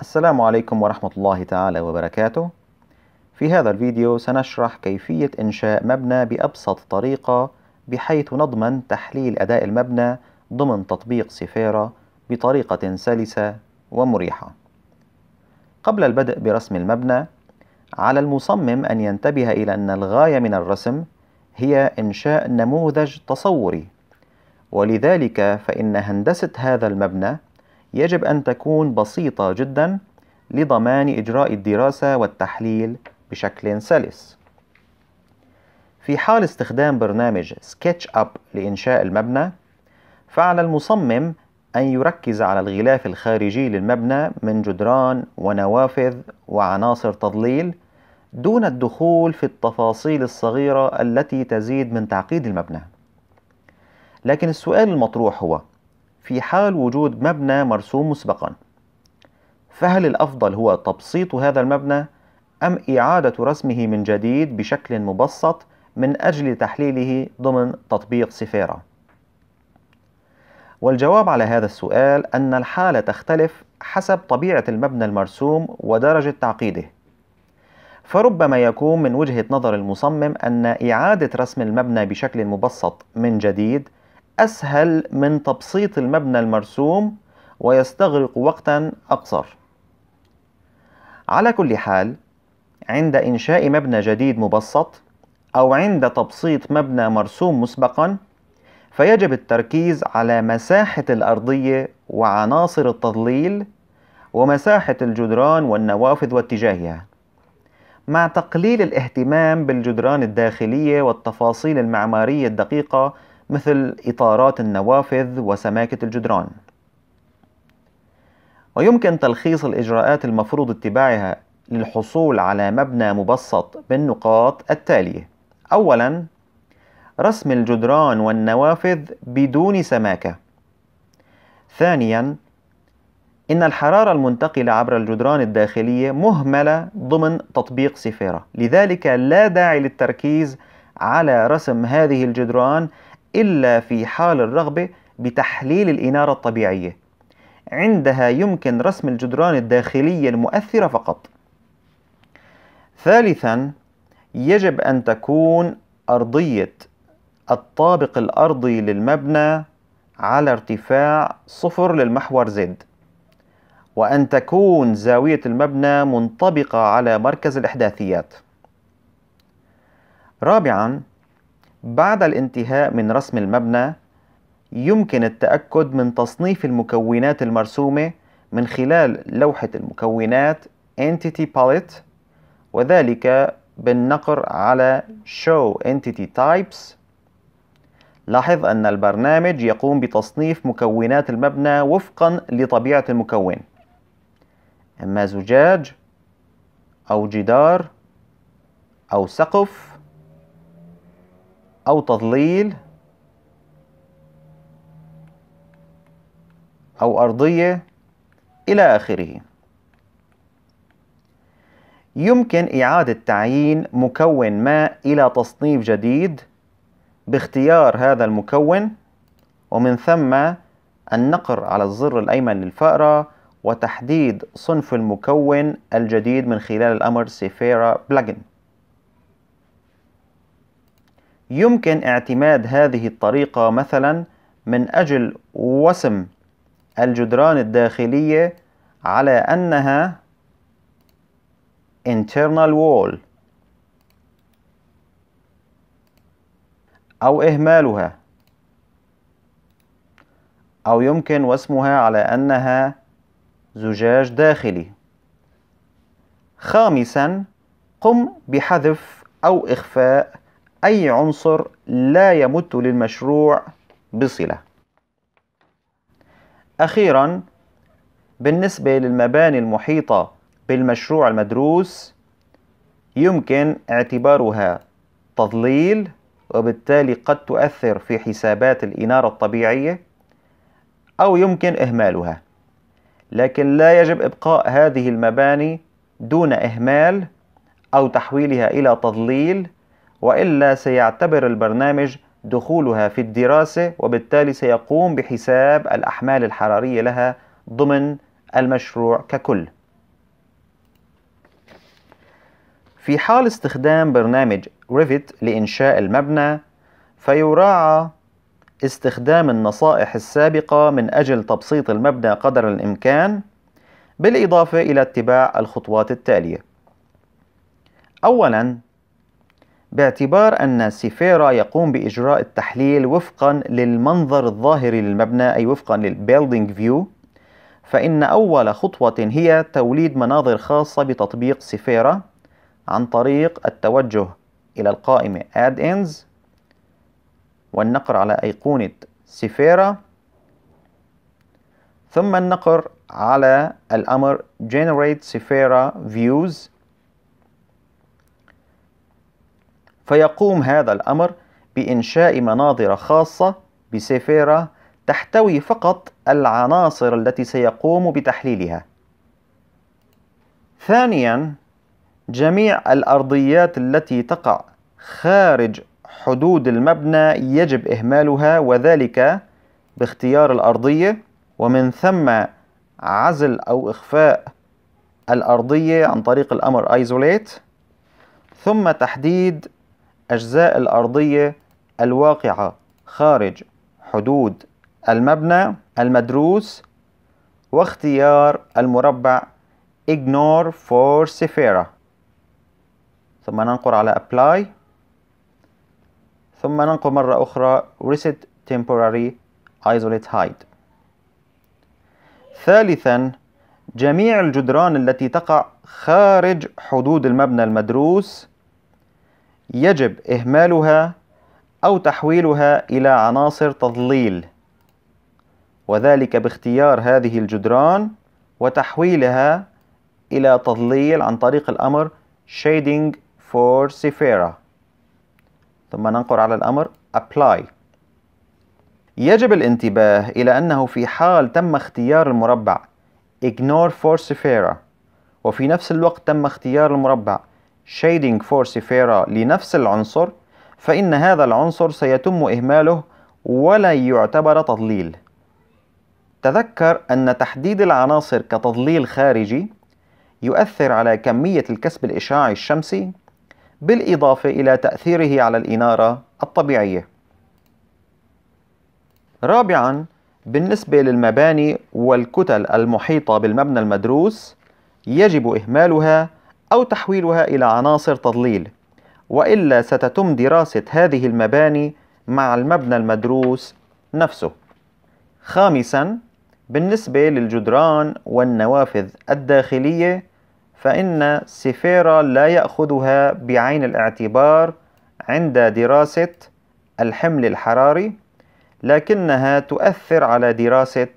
السلام عليكم ورحمة الله تعالى وبركاته في هذا الفيديو سنشرح كيفية إنشاء مبنى بأبسط طريقة بحيث نضمن تحليل أداء المبنى ضمن تطبيق سفيرة بطريقة سلسة ومريحة قبل البدء برسم المبنى على المصمم أن ينتبه إلى أن الغاية من الرسم هي إنشاء نموذج تصوري ولذلك فإن هندسة هذا المبنى يجب أن تكون بسيطة جدا لضمان إجراء الدراسة والتحليل بشكل سلس في حال استخدام برنامج سكتش أب لإنشاء المبنى فعلى المصمم أن يركز على الغلاف الخارجي للمبنى من جدران ونوافذ وعناصر تضليل دون الدخول في التفاصيل الصغيرة التي تزيد من تعقيد المبنى لكن السؤال المطروح هو في حال وجود مبنى مرسوم مسبقا فهل الأفضل هو تبسيط هذا المبنى أم إعادة رسمه من جديد بشكل مبسط من أجل تحليله ضمن تطبيق سفيرا والجواب على هذا السؤال أن الحالة تختلف حسب طبيعة المبنى المرسوم ودرجة تعقيده فربما يكون من وجهة نظر المصمم أن إعادة رسم المبنى بشكل مبسط من جديد أسهل من تبسيط المبنى المرسوم ويستغرق وقتا أقصر على كل حال عند إنشاء مبنى جديد مبسط أو عند تبسيط مبنى مرسوم مسبقا فيجب التركيز على مساحة الأرضية وعناصر التظليل ومساحة الجدران والنوافذ واتجاهها مع تقليل الاهتمام بالجدران الداخلية والتفاصيل المعمارية الدقيقة مثل إطارات النوافذ وسماكة الجدران ويمكن تلخيص الإجراءات المفروض اتباعها للحصول على مبنى مبسط بالنقاط التالية أولا رسم الجدران والنوافذ بدون سماكة ثانيا إن الحرارة المنتقلة عبر الجدران الداخلية مهملة ضمن تطبيق سفيرة لذلك لا داعي للتركيز على رسم هذه الجدران إلا في حال الرغبة بتحليل الإنارة الطبيعية عندها يمكن رسم الجدران الداخلية المؤثرة فقط ثالثا يجب أن تكون أرضية الطابق الأرضي للمبنى على ارتفاع صفر للمحور زد وأن تكون زاوية المبنى منطبقة على مركز الإحداثيات رابعاً بعد الانتهاء من رسم المبنى يمكن التأكد من تصنيف المكونات المرسومة من خلال لوحة المكونات Entity Palette وذلك بالنقر على Show Entity Types لاحظ أن البرنامج يقوم بتصنيف مكونات المبنى وفقا لطبيعة المكون إما زجاج أو جدار أو سقف أو تضليل أو أرضية إلى آخره يمكن إعادة تعيين مكون ما إلى تصنيف جديد باختيار هذا المكون ومن ثم النقر على الزر الأيمن للفأرة وتحديد صنف المكون الجديد من خلال الأمر سيفيرا بلجن يمكن اعتماد هذه الطريقة مثلا من أجل وسم الجدران الداخلية على أنها internal wall أو إهمالها أو يمكن وسمها على أنها زجاج داخلي خامسا قم بحذف أو إخفاء أي عنصر لا يمت للمشروع بصلة أخيرا بالنسبة للمباني المحيطة بالمشروع المدروس يمكن اعتبارها تضليل وبالتالي قد تؤثر في حسابات الإنارة الطبيعية أو يمكن إهمالها لكن لا يجب إبقاء هذه المباني دون إهمال أو تحويلها إلى تضليل وإلا سيعتبر البرنامج دخولها في الدراسة وبالتالي سيقوم بحساب الأحمال الحرارية لها ضمن المشروع ككل في حال استخدام برنامج ريفيت لإنشاء المبنى فيراعى استخدام النصائح السابقة من أجل تبسيط المبنى قدر الإمكان بالإضافة إلى اتباع الخطوات التالية أولاً باعتبار أن سيفيرا يقوم بإجراء التحليل وفقا للمنظر الظاهري للمبنى أي وفقا للبيلدينج فيو فإن أول خطوة هي توليد مناظر خاصة بتطبيق سيفيرا عن طريق التوجه إلى القائمة Add Ins والنقر على أيقونة سيفيرا ثم النقر على الأمر Generate Sephira Views فيقوم هذا الأمر بإنشاء مناظر خاصة بسفيرة تحتوي فقط العناصر التي سيقوم بتحليلها. ثانياً، جميع الأرضيات التي تقع خارج حدود المبنى يجب إهمالها وذلك باختيار الأرضية ومن ثم عزل أو إخفاء الأرضية عن طريق الأمر isolate ثم تحديد الأجزاء الأرضية الواقعة خارج حدود المبنى المدروس واختيار المربع ignore for Sephira ثم ننقر على apply ثم ننقر مرة أخرى reset temporary isolate hide ثالثا جميع الجدران التي تقع خارج حدود المبنى المدروس يجب إهمالها أو تحويلها إلى عناصر تضليل وذلك باختيار هذه الجدران وتحويلها إلى تضليل عن طريق الأمر shading for Sephira ثم ننقر على الأمر apply يجب الانتباه إلى أنه في حال تم اختيار المربع ignore for Sephira وفي نفس الوقت تم اختيار المربع شيدنج فورسيفيرا لنفس العنصر فإن هذا العنصر سيتم إهماله ولا يعتبر تضليل تذكر أن تحديد العناصر كتضليل خارجي يؤثر على كمية الكسب الإشعاعي الشمسي بالإضافة إلى تأثيره على الإنارة الطبيعية رابعاً بالنسبة للمباني والكتل المحيطة بالمبنى المدروس يجب إهمالها أو تحويلها إلى عناصر تضليل وإلا ستتم دراسة هذه المباني مع المبنى المدروس نفسه خامساً بالنسبة للجدران والنوافذ الداخلية فإن سيفيرا لا يأخذها بعين الاعتبار عند دراسة الحمل الحراري لكنها تؤثر على دراسة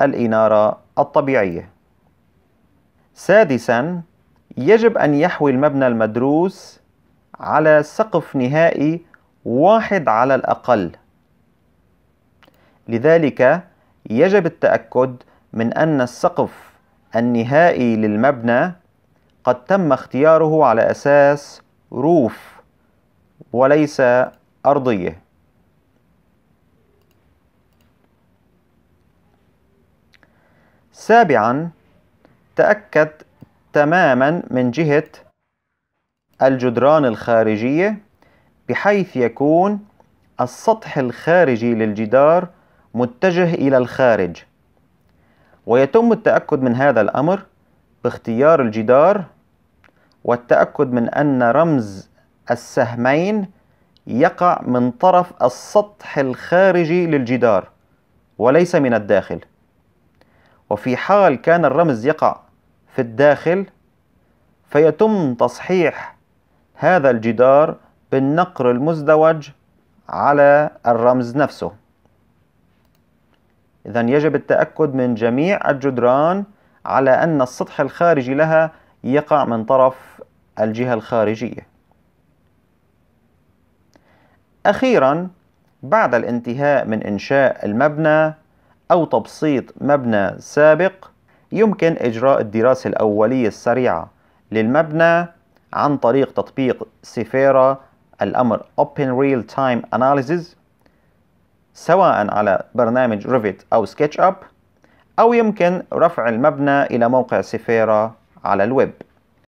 الإنارة الطبيعية سادساً يجب أن يحوي المبنى المدروس على سقف نهائي واحد على الأقل لذلك يجب التأكد من أن السقف النهائي للمبنى قد تم اختياره على أساس روف وليس أرضية سابعا تأكد تماما من جهة الجدران الخارجية بحيث يكون السطح الخارجي للجدار متجه إلى الخارج ويتم التأكد من هذا الأمر باختيار الجدار والتأكد من أن رمز السهمين يقع من طرف السطح الخارجي للجدار وليس من الداخل وفي حال كان الرمز يقع في الداخل فيتم تصحيح هذا الجدار بالنقر المزدوج على الرمز نفسه إذا يجب التأكد من جميع الجدران على أن السطح الخارجي لها يقع من طرف الجهة الخارجية أخيرا بعد الانتهاء من إنشاء المبنى أو تبسيط مبنى سابق يمكن إجراء الدراسة الأولية السريعة للمبنى عن طريق تطبيق سفيرة الأمر Open Real Time Analysis سواء على برنامج ريفيت أو سكتش أب أو يمكن رفع المبنى إلى موقع سفيرة على الويب